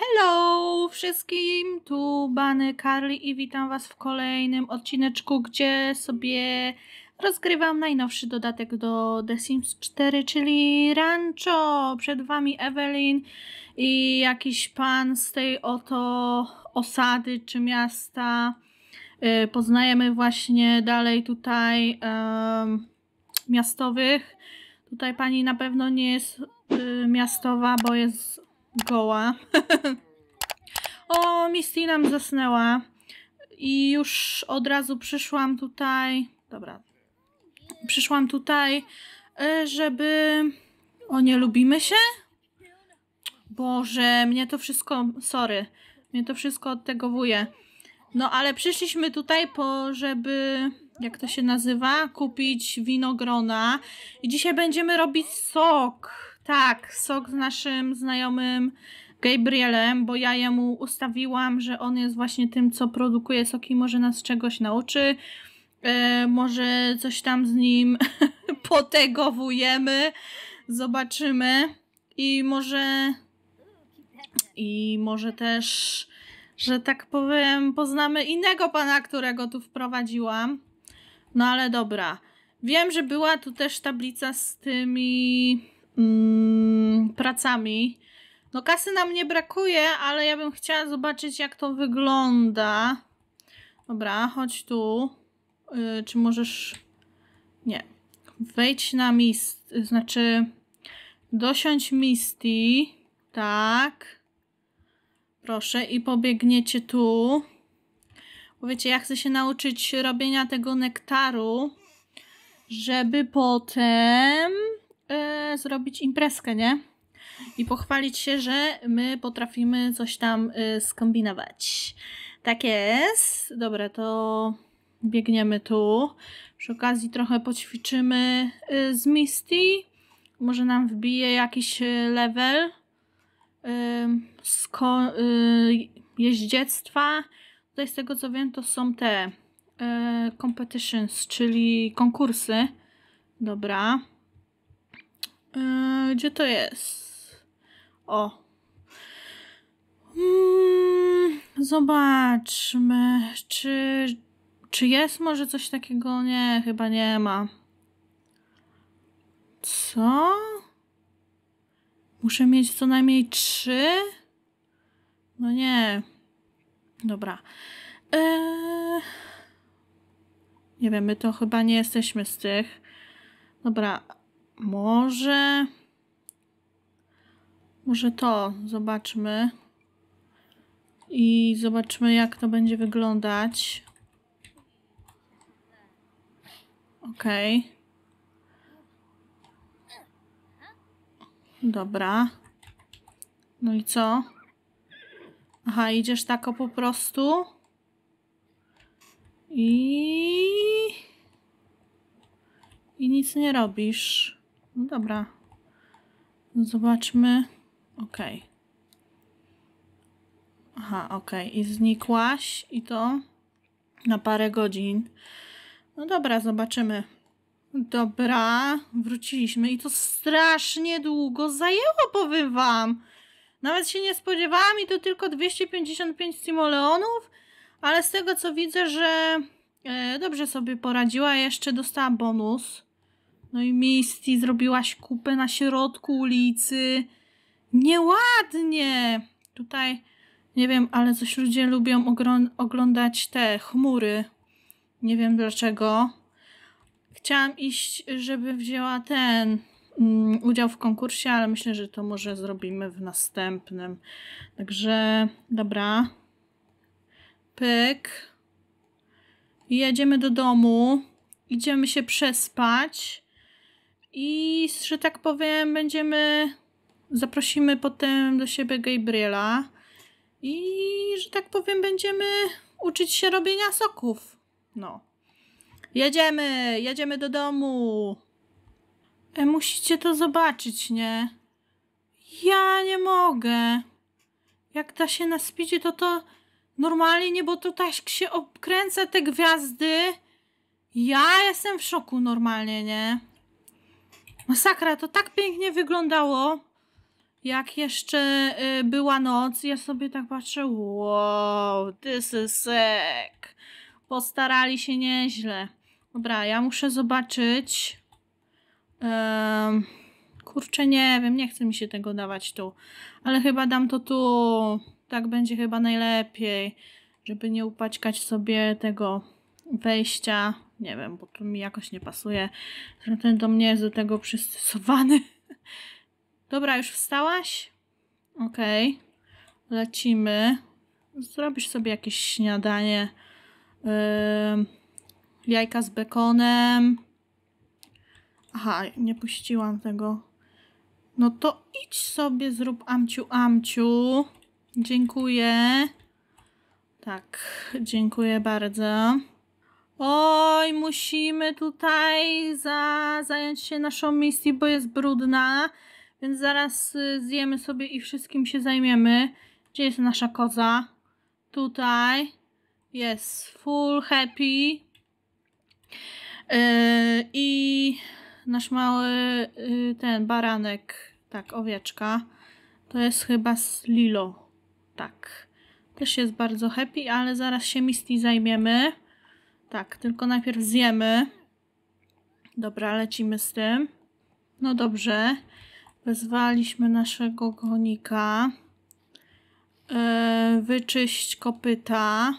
Hello wszystkim, tu Bany Karli i witam Was w kolejnym odcineczku, gdzie sobie rozgrywam najnowszy dodatek do The Sims 4, czyli Rancho. Przed Wami Evelyn i jakiś pan z tej oto osady czy miasta. Y, poznajemy właśnie dalej tutaj um, miastowych. Tutaj pani na pewno nie jest y, miastowa, bo jest goła. o, Misty nam zasnęła. I już od razu przyszłam tutaj... Dobra. Przyszłam tutaj, e, żeby... O, nie lubimy się? Boże, mnie to wszystko... Sorry. Mnie to wszystko odtegowuje. No, ale przyszliśmy tutaj po, żeby jak to się nazywa, kupić winogrona. I dzisiaj będziemy robić sok. Tak, sok z naszym znajomym Gabrielem, bo ja jemu ustawiłam, że on jest właśnie tym, co produkuje soki, może nas czegoś nauczy. E, może coś tam z nim potegowujemy, zobaczymy i może i może też, że tak powiem, poznamy innego pana, którego tu wprowadziłam. No ale dobra. Wiem, że była tu też tablica z tymi Mm, pracami. No kasy nam nie brakuje, ale ja bym chciała zobaczyć jak to wygląda. Dobra, chodź tu. Yy, czy możesz... Nie. Wejdź na mist... Znaczy... Dosiądź Misty. Tak. Proszę. I pobiegniecie tu. Bo wiecie, ja chcę się nauczyć robienia tego nektaru, żeby potem e, zrobić imprezkę, nie? I pochwalić się, że my potrafimy coś tam e, skombinować. Tak jest. Dobra, to biegniemy tu. Przy okazji trochę poćwiczymy e, z Misty. Może nam wbije jakiś e, level z e, e, jeździectwa. Tutaj z tego co wiem to są te competitions, czyli konkursy. Dobra. E, gdzie to jest? O. Hmm, zobaczmy, czy, czy jest może coś takiego? Nie, chyba nie ma. Co? Muszę mieć co najmniej trzy? No nie. Dobra. Eee... Nie wiem, my to chyba nie jesteśmy z tych. Dobra, może... Może to zobaczmy. I zobaczmy, jak to będzie wyglądać. Okej. Dobra. No i co? Aha, idziesz tako po prostu. I... I nic nie robisz. No dobra. No zobaczmy. Ok. Aha, ok. I znikłaś i to na parę godzin. No dobra, zobaczymy. Dobra, wróciliśmy i to strasznie długo zajęło, powiem wam. Nawet się nie spodziewałam i to tylko 255 simoleonów, ale z tego co widzę, że e, dobrze sobie poradziła, jeszcze dostała bonus. No i Misty, zrobiłaś kupę na środku ulicy. Nieładnie! Tutaj, nie wiem, ale coś ludzie lubią oglądać te chmury. Nie wiem dlaczego. Chciałam iść, żeby wzięła ten mm, udział w konkursie, ale myślę, że to może zrobimy w następnym. Także, dobra. Pyk. Jedziemy do domu. Idziemy się przespać i że tak powiem będziemy, zaprosimy potem do siebie Gabriela i że tak powiem będziemy uczyć się robienia soków. No. Jedziemy, jedziemy do domu. E, musicie to zobaczyć, nie? Ja nie mogę. Jak ta się na to to normalnie nie, bo to tak się obkręca te gwiazdy. Ja jestem w szoku normalnie, nie? Masakra, to tak pięknie wyglądało, jak jeszcze y, była noc. Ja sobie tak patrzę, wow, this is sick. Postarali się nieźle. Dobra, ja muszę zobaczyć. Um, kurczę, nie wiem, nie chce mi się tego dawać tu. Ale chyba dam to tu. Tak będzie chyba najlepiej, żeby nie upaćkać sobie tego wejścia. Nie wiem, bo tu mi jakoś nie pasuje. Ten do mnie jest do tego przystosowany. Dobra, już wstałaś? Okej. Okay. Lecimy. Zrobisz sobie jakieś śniadanie. Yy, jajka z bekonem. Aha, nie puściłam tego. No to idź sobie, zrób amciu amciu. Dziękuję. Tak, dziękuję bardzo. Oj, musimy tutaj za, zająć się naszą misją, bo jest brudna. Więc zaraz y, zjemy sobie i wszystkim się zajmiemy. Gdzie jest nasza koza? Tutaj. Jest full happy. Yy, I nasz mały yy, ten baranek, tak, owieczka. To jest chyba z Lilo. Tak. Też jest bardzo happy, ale zaraz się Misty zajmiemy. Tak, tylko najpierw zjemy. Dobra, lecimy z tym. No dobrze. Wezwaliśmy naszego gonika. Yy, e, wyczyść kopyta.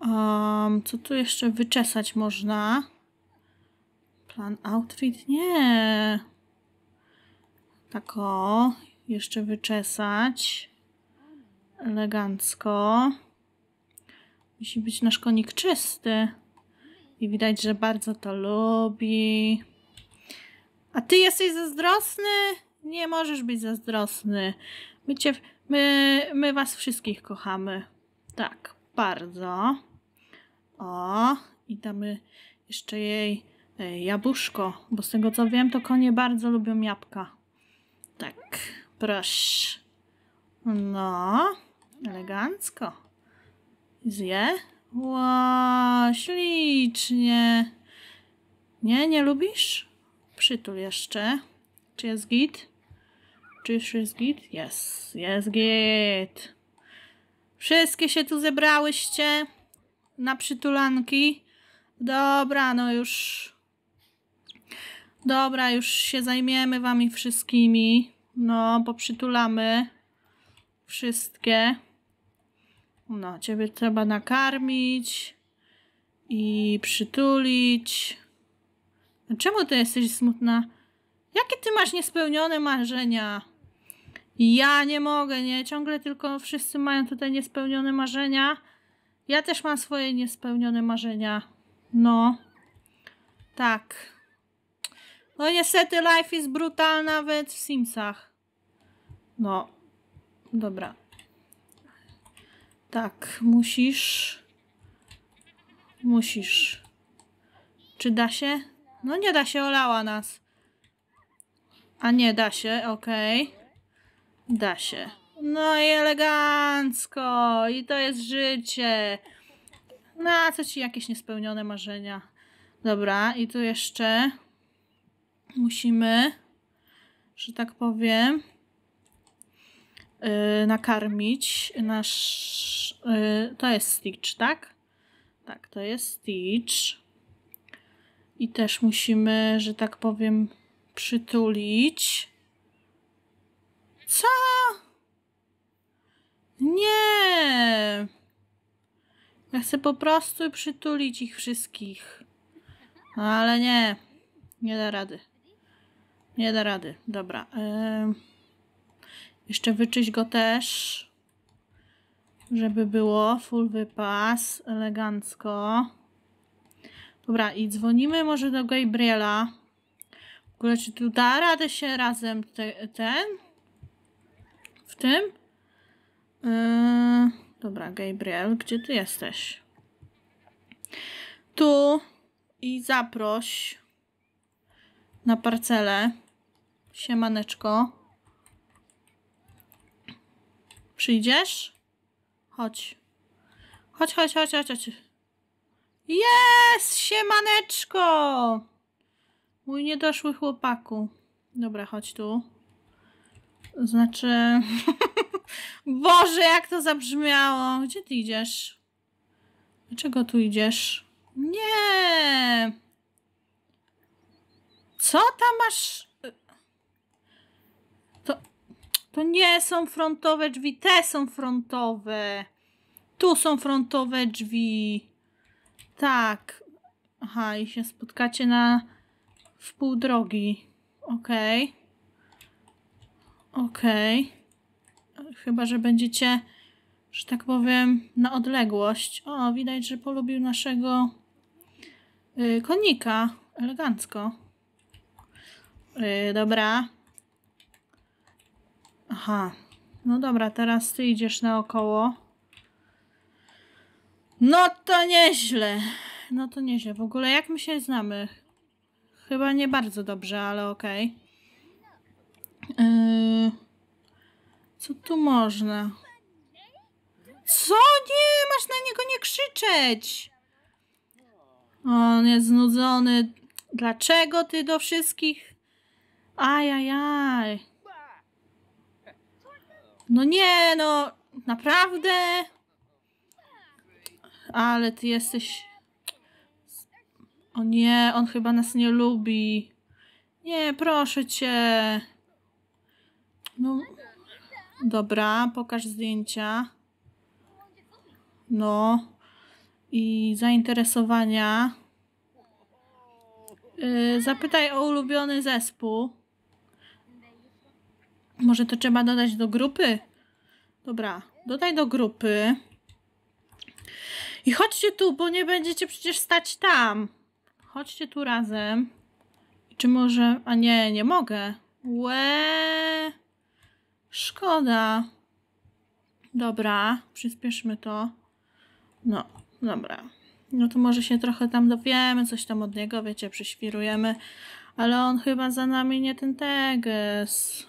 Um, co tu jeszcze wyczesać można? Plan outfit? Nie. Tak o. Jeszcze wyczesać. Elegancko. Musi być nasz konik czysty. I widać, że bardzo to lubi. A ty jesteś zazdrosny? Nie możesz być zazdrosny. My, cię, my, my was wszystkich kochamy. Tak, bardzo. O, i damy jeszcze jej e, jabłuszko, bo z tego co wiem, to konie bardzo lubią jabłka. Tak, proszę. No, elegancko. Zje? Ła, ślicznie. Nie, nie lubisz? Przytul jeszcze. Czy jest git? Czy już jest git? Jest, jest git. Wszystkie się tu zebrałyście na przytulanki. Dobra, no już. Dobra, już się zajmiemy wami wszystkimi. No, poprzytulamy wszystkie. No, ciebie trzeba nakarmić i przytulić. No, czemu ty jesteś smutna? Jakie ty masz niespełnione marzenia? Ja nie mogę, nie? Ciągle tylko wszyscy mają tutaj niespełnione marzenia. Ja też mam swoje niespełnione marzenia. No. Tak. No niestety life is brutal nawet w Simsach. No. Dobra. Tak, musisz. Musisz. Czy da się? No nie da się, olała nas. A nie da się, okej. Okay. Da się. No i elegancko. I to jest życie. No, a co ci jakieś niespełnione marzenia? Dobra, i tu jeszcze musimy, że tak powiem, Y, nakarmić nasz. Y, to jest Stitch, tak? Tak, to jest Stitch. I też musimy, że tak powiem, przytulić. Co? Nie! Ja chcę po prostu przytulić ich wszystkich. No, ale nie. Nie da rady. Nie da rady. Dobra. Yy... Jeszcze wyczyść go też, żeby było full wypas, elegancko. Dobra, i dzwonimy może do Gabriela. W ogóle, czy tu da radę się razem te, ten? W tym? Yy, dobra, Gabriel, gdzie ty jesteś? Tu i zaproś na parcelę. Siemaneczko. Przyjdziesz? Chodź. Chodź, chodź, chodź, chodź, chodź. Jest! Siemaneczko! Mój niedoszły chłopaku. Dobra, chodź tu. Znaczy... Boże, jak to zabrzmiało. Gdzie ty idziesz? Dlaczego tu idziesz? Nie! Co tam masz? To nie są frontowe drzwi, te są frontowe. Tu są frontowe drzwi. Tak. Aha, i się spotkacie na w pół drogi. Okej. Okay. Okej. Okay. Chyba, że będziecie, że tak powiem, na odległość. O, widać, że polubił naszego yy, konika. Elegancko. Yy, dobra. Aha. No dobra, teraz ty idziesz naokoło. No to nieźle. No to nieźle. W ogóle jak my się znamy? Chyba nie bardzo dobrze, ale okej. Okay. Yy, co tu można? Co? Nie, masz na niego nie krzyczeć! On jest znudzony. Dlaczego ty do wszystkich? Ajajaj. Aj, aj. No nie, no naprawdę. Ale ty jesteś. O nie, on chyba nas nie lubi. Nie, proszę cię. No. Dobra, pokaż zdjęcia. No. I zainteresowania. Yy, zapytaj o ulubiony zespół. Może to trzeba dodać do grupy? Dobra, dodaj do grupy. I chodźcie tu, bo nie będziecie przecież stać tam. Chodźcie tu razem. Czy może... A nie, nie mogę. Łe. Szkoda. Dobra, przyspieszmy to. No, dobra. No to może się trochę tam dowiemy, coś tam od niego, wiecie, przyświrujemy. Ale on chyba za nami nie ten teges.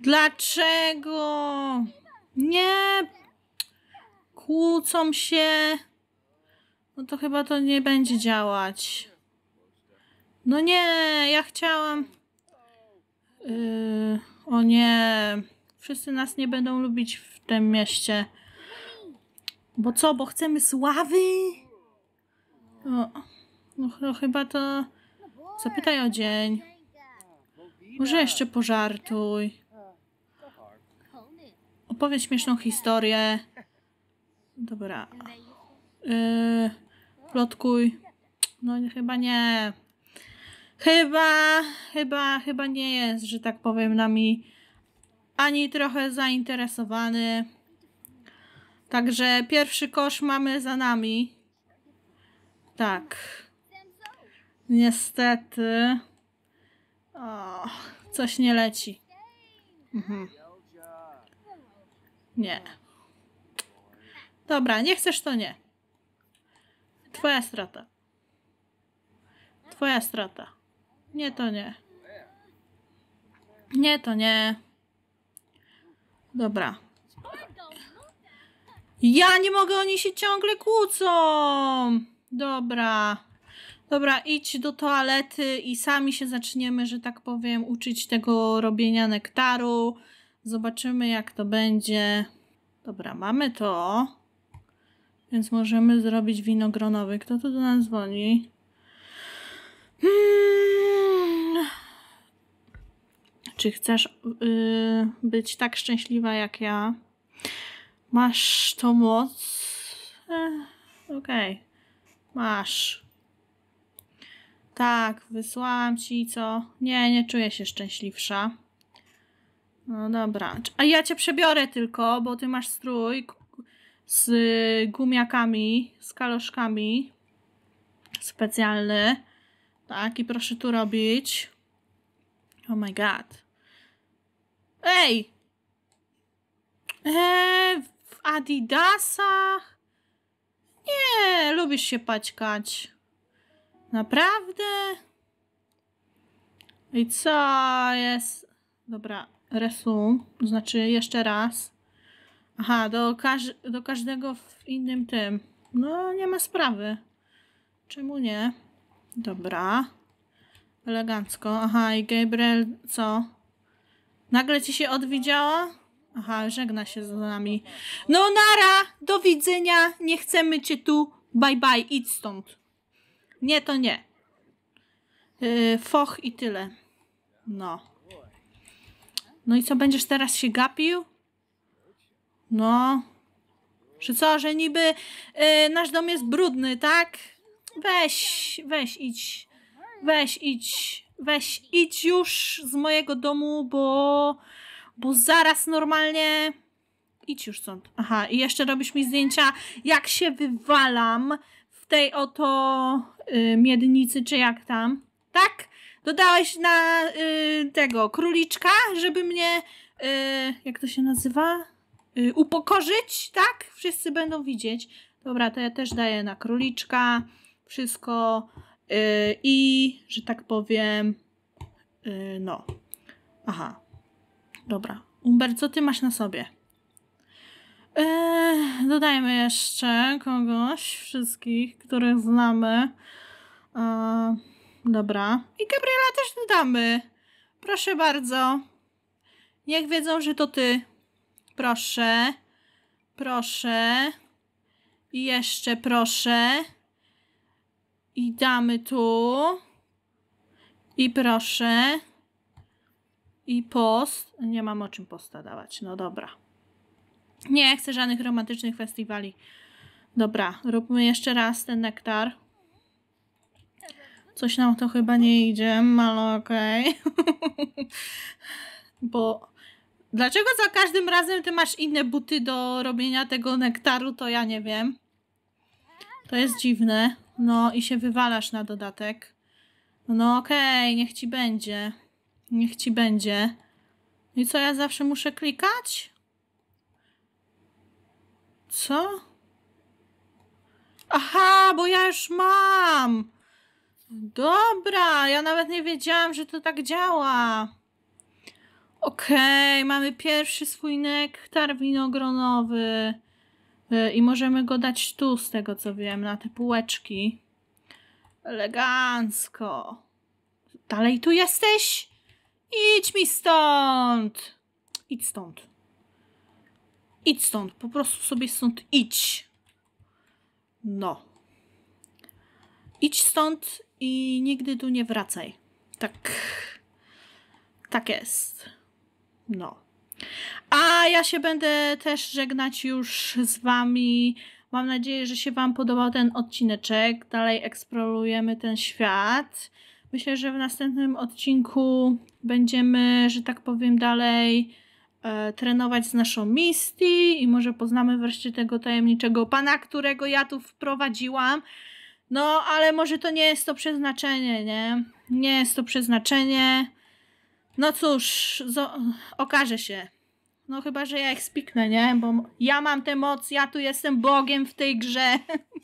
Dlaczego? Nie! Kłócą się. No to chyba to nie będzie działać. No nie, ja chciałam. Yy, o nie. Wszyscy nas nie będą lubić w tym mieście. Bo co, bo chcemy sławy? O, no, no chyba to... Zapytaj o dzień. Może jeszcze pożartuj. Opowiedz śmieszną historię. Dobra. Yy, plotkuj. No chyba nie. Chyba, chyba, chyba nie jest, że tak powiem, nami ani trochę zainteresowany. Także pierwszy kosz mamy za nami. Tak. Niestety. O, coś nie leci. Mhm. Nie. Dobra, nie chcesz, to nie. Twoja strata. Twoja strata. Nie, to nie. Nie, to nie. Dobra. Ja nie mogę, oni się ciągle kłócą. Dobra. Dobra, idź do toalety i sami się zaczniemy, że tak powiem, uczyć tego robienia nektaru. Zobaczymy, jak to będzie. Dobra, mamy to. Więc możemy zrobić winogronowy. Kto tu do nas dzwoni? Hmm. Czy chcesz yy, być tak szczęśliwa jak ja? Masz to moc? Eh, okej. Okay. Masz. Tak, wysłałam ci co? Nie, nie czuję się szczęśliwsza. No dobra. A ja cię przebiorę tylko, bo ty masz strój z gumiakami, z kaloszkami. Specjalny. Tak, i proszę tu robić. Oh my god. Ej! Eee, w Adidasach? Nie, lubisz się paćkać. Naprawdę? I co jest? Dobra, resum, znaczy jeszcze raz. Aha, do, każ do każdego w innym tym. No, nie ma sprawy. Czemu nie? Dobra. Elegancko. Aha, i Gabriel co? Nagle ci się odwidziała? Aha, żegna się z nami. No nara! Do widzenia! Nie chcemy cię tu! Bye bye! Idź stąd! Nie, to nie. Yy, foch i tyle. No. No i co, będziesz teraz się gapił? No. Że co, że niby y, nasz dom jest brudny, tak? Weź, weź idź. Weź idź. Weź idź już z mojego domu, bo, bo zaraz normalnie... Idź już stąd. Aha, i jeszcze robisz mi zdjęcia, jak się wywalam w tej oto y, miednicy, czy jak tam. Tak? Dodałeś na y, tego króliczka, żeby mnie, y, jak to się nazywa? Y, upokorzyć, tak? Wszyscy będą widzieć. Dobra, to ja też daję na króliczka wszystko y, i, że tak powiem, y, no. Aha. Dobra. Umber, co ty masz na sobie? Eee, dodajmy jeszcze kogoś, wszystkich, których znamy. Eee, Dobra. I Gabriela też dodamy. Proszę bardzo. Niech wiedzą, że to ty. Proszę. Proszę. I jeszcze proszę. I damy tu. I proszę. I post. Nie mam o czym posta dawać. No dobra. Nie chcę żadnych romantycznych festiwali. Dobra, róbmy jeszcze raz ten nektar coś nam to chyba nie idzie, ale okej. Okay. Bo dlaczego za każdym razem ty masz inne buty do robienia tego nektaru, to ja nie wiem. To jest dziwne. No i się wywalasz na dodatek. No okej, okay, niech ci będzie. Niech ci będzie. I co, ja zawsze muszę klikać? Co? Aha, bo ja już mam! Dobra, ja nawet nie wiedziałam, że to tak działa. Okej, okay, mamy pierwszy swój nektar winogronowy. E, I możemy go dać tu, z tego co wiem, na te półeczki. Elegancko. Dalej tu jesteś? Idź mi stąd! Idź stąd. Idź stąd, po prostu sobie stąd idź. No. Idź stąd i nigdy tu nie wracaj. Tak. Tak jest. No. A ja się będę też żegnać już z Wami. Mam nadzieję, że się Wam podobał ten odcineczek. Dalej eksplorujemy ten świat. Myślę, że w następnym odcinku będziemy, że tak powiem, dalej e, trenować z naszą Misty i może poznamy wreszcie tego tajemniczego pana, którego ja tu wprowadziłam. No, ale może to nie jest to przeznaczenie, nie? Nie jest to przeznaczenie. No cóż, okaże się. No chyba, że ja ich spiknę, nie? Bo ja mam tę moc, ja tu jestem bogiem w tej grze.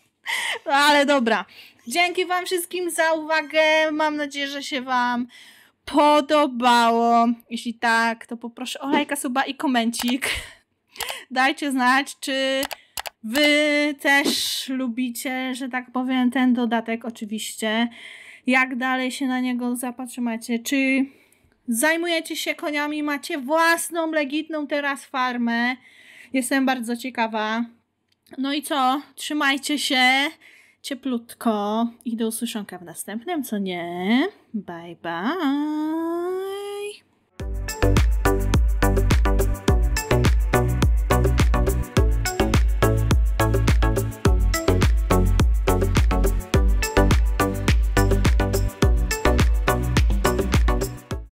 no ale dobra. Dzięki wam wszystkim za uwagę. Mam nadzieję, że się wam podobało. Jeśli tak, to poproszę o lajka, suba i komencik. Dajcie znać, czy Wy też lubicie, że tak powiem, ten dodatek oczywiście. Jak dalej się na niego zapatrzymacie? Czy zajmujecie się koniami, macie własną, legitną teraz farmę? Jestem bardzo ciekawa. No i co? Trzymajcie się cieplutko i do usłyszonka w następnym, co nie? Bye bye!